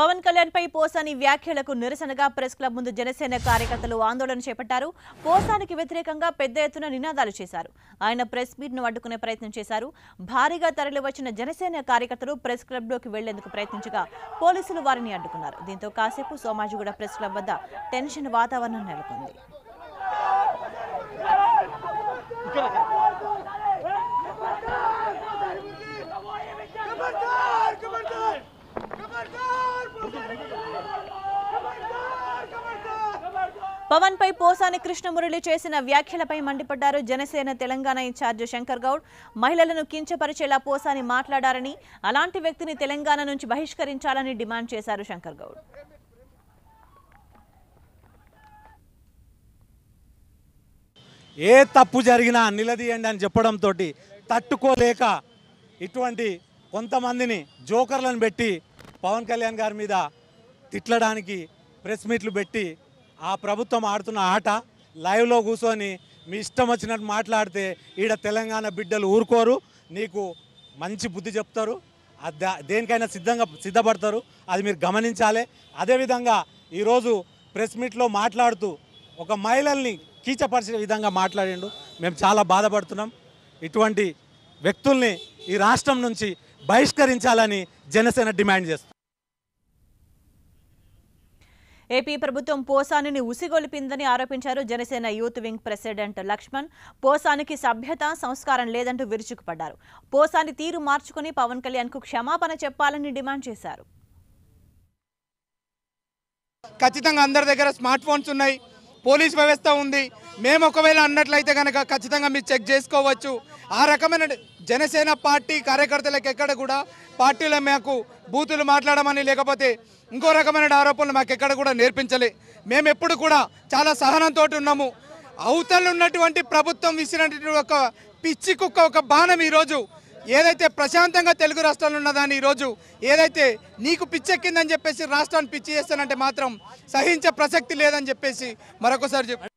పవన్ కళ్యాణ్ పై పోసాని వ్యాఖ్యలకు నిరసనగా press club ముందు జనసేన కార్యకర్తలు ఆందోళన చేపట్టారు పోసానికి వ్యతిరేకంగా పెద్ద ఎత్తున నినాదాలు చేశారు ఆయన ప్రెస్ మీట్ ను అడ్డుకునే ప్రయత్నం చేశారు భారీగా తరలివచ్చిన జనసేన కార్యకర్తలు ప్రెస్ క్లబ్ లోకి వెళ్లేందుకు ప్రయత్నించగా పోలీసులు వారిని అడ్డుకున్నారు దీంతో కాసేపు సోమాజిగూడ ప్రెస్ క్లబ్ వద్ద టెన్షన్ వాతావరణం నెలకొంది పవన్ పై పోసాని కృష్ణమురళి చేసిన వ్యాఖ్యలపై మండిపడ్డారు జనసేన తెలంగాణ ఇన్ఛార్జ్ శంకర్ గౌడ్ మహిళలను కించపరిచేలా పోసాని మాట్లాడారని అలాంటి వ్యక్తిని తెలంగాణ నుంచి బహిష్కరించాలని డిమాండ్ చేశారు శంకర్ గౌడ్ ఏ తప్పు జరిగినా నిలదీయండి అని చెప్పడంతో తట్టుకోలేక ఇటువంటి కొంతమందిని జోకర్లను పెట్టి పవన్ కళ్యాణ్ గారి మీద తిట్లడానికి ప్రెస్ మీట్లు పెట్టి ఆ ప్రభుత్వం ఆడుతున్న ఆట లైవ్లో కూర్చొని మీ ఇష్టం వచ్చినట్టు మాట్లాడితే ఈడ తెలంగాణ బిడ్డలు ఊరుకోరు నీకు మంచి బుద్ధి చెప్తారు దేనికైనా సిద్ధంగా సిద్ధపడతారు అది మీరు గమనించాలి అదేవిధంగా ఈరోజు ప్రెస్ మీట్లో మాట్లాడుతూ ఒక మహిళల్ని కీచపరిచే విధంగా మాట్లాడిండు మేము చాలా బాధపడుతున్నాం ఇటువంటి వ్యక్తుల్ని ఈ రాష్ట్రం నుంచి బహిష్కరించాలని జనసేన డిమాండ్ చేస్తాం ఏపీ ప్రభుత్వం పోసానిని ఉసిగొలిపిందని ఆరోపించారు Janasena youth wing president Lakshman పోసానికి సభ్యత సంస్కారం లేదంటూ విరుచుకుపడ్డారు పోసాని తీరు మార్చుకుని పవన్ కు క్షమాపణ చెప్పాలని డిమాండ్ చేశారు ఖచ్చితంగా అందరి దగ్గర స్మార్ట్ ఫోన్స్ ఉన్నాయి పోలీస్ వ్యవస్థ ఉంది మేము ఒకవేళ అన్నట్లయితే కనుక ఖచ్చితంగా మీరు చెక్ చేసుకోవచ్చు ఆ రకమైన జనసేన పార్టీ కార్యకర్తలకు ఎక్కడ కూడా పార్టీలో మాకు బూతులు మాట్లాడమని లేకపోతే ఇంకో రకమైన ఆరోపణలు మాకు ఎక్కడ కూడా నేర్పించలే మేము ఎప్పుడు కూడా చాలా సహనంతో ఉన్నాము అవతలు ఉన్నటువంటి ప్రభుత్వం విసిరినటువంటి ఒక పిచ్చి కుక్క ఒక బాణం ఈరోజు ఏదైతే ప్రశాంతంగా తెలుగు రాష్ట్రాలు ఉన్నదాన్ని ఈరోజు ఏదైతే నీకు పిచ్చెక్కిందని చెప్పేసి రాష్ట్రాన్ని పిచ్చి చేస్తానంటే మాత్రం సహించే ప్రసక్తి లేదని చెప్పేసి మరొకసారి